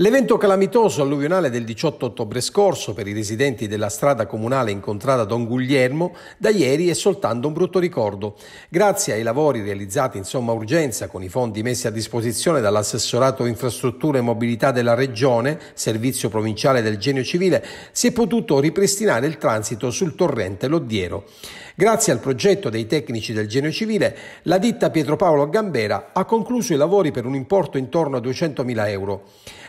L'evento calamitoso alluvionale del 18 ottobre scorso per i residenti della strada comunale incontrata Don Guglielmo da ieri è soltanto un brutto ricordo. Grazie ai lavori realizzati in somma urgenza con i fondi messi a disposizione dall'assessorato infrastrutture e mobilità della Regione, servizio provinciale del genio civile, si è potuto ripristinare il transito sul torrente Loddiero. Grazie al progetto dei tecnici del genio civile, la ditta Pietro Paolo Gambera ha concluso i lavori per un importo intorno a 200.000 euro.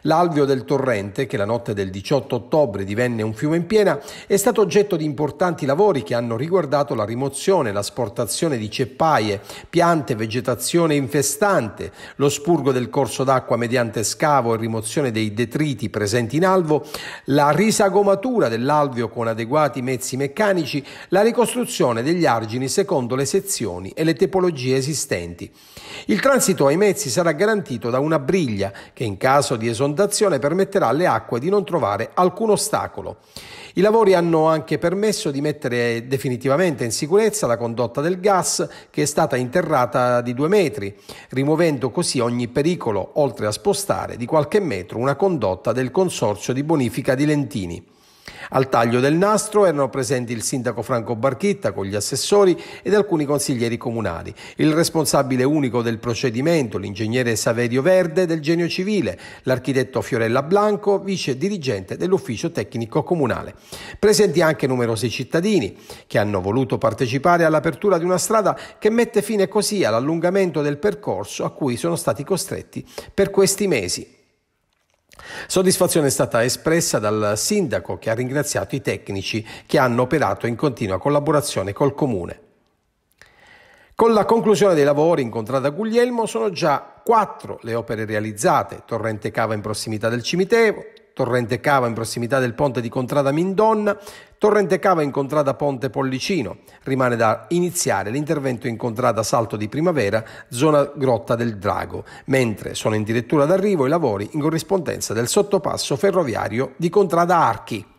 La L'alveo del torrente, che la notte del 18 ottobre divenne un fiume in piena, è stato oggetto di importanti lavori che hanno riguardato la rimozione, l'asportazione di ceppaie, piante, vegetazione infestante, lo spurgo del corso d'acqua mediante scavo e rimozione dei detriti presenti in alvo, la risagomatura dell'alveo con adeguati mezzi meccanici, la ricostruzione degli argini secondo le sezioni e le tipologie esistenti. Il transito ai mezzi sarà garantito da una briglia che in caso di esondazione installazione permetterà alle acque di non trovare alcun ostacolo. I lavori hanno anche permesso di mettere definitivamente in sicurezza la condotta del gas che è stata interrata di due metri, rimuovendo così ogni pericolo, oltre a spostare di qualche metro una condotta del Consorzio di Bonifica di Lentini. Al taglio del nastro erano presenti il sindaco Franco Barchitta con gli assessori ed alcuni consiglieri comunali, il responsabile unico del procedimento, l'ingegnere Saverio Verde del Genio Civile, l'architetto Fiorella Blanco, vice dirigente dell'ufficio tecnico comunale. Presenti anche numerosi cittadini che hanno voluto partecipare all'apertura di una strada che mette fine così all'allungamento del percorso a cui sono stati costretti per questi mesi. Soddisfazione è stata espressa dal sindaco che ha ringraziato i tecnici che hanno operato in continua collaborazione col comune. Con la conclusione dei lavori incontrata a Guglielmo sono già quattro le opere realizzate, Torrente Cava in prossimità del cimitero, Torrente Cava in prossimità del ponte di Contrada Mindonna, Torrente Cava in Contrada Ponte Pollicino. Rimane da iniziare l'intervento in Contrada Salto di Primavera, zona Grotta del Drago, mentre sono in direttura d'arrivo i lavori in corrispondenza del sottopasso ferroviario di Contrada Archi.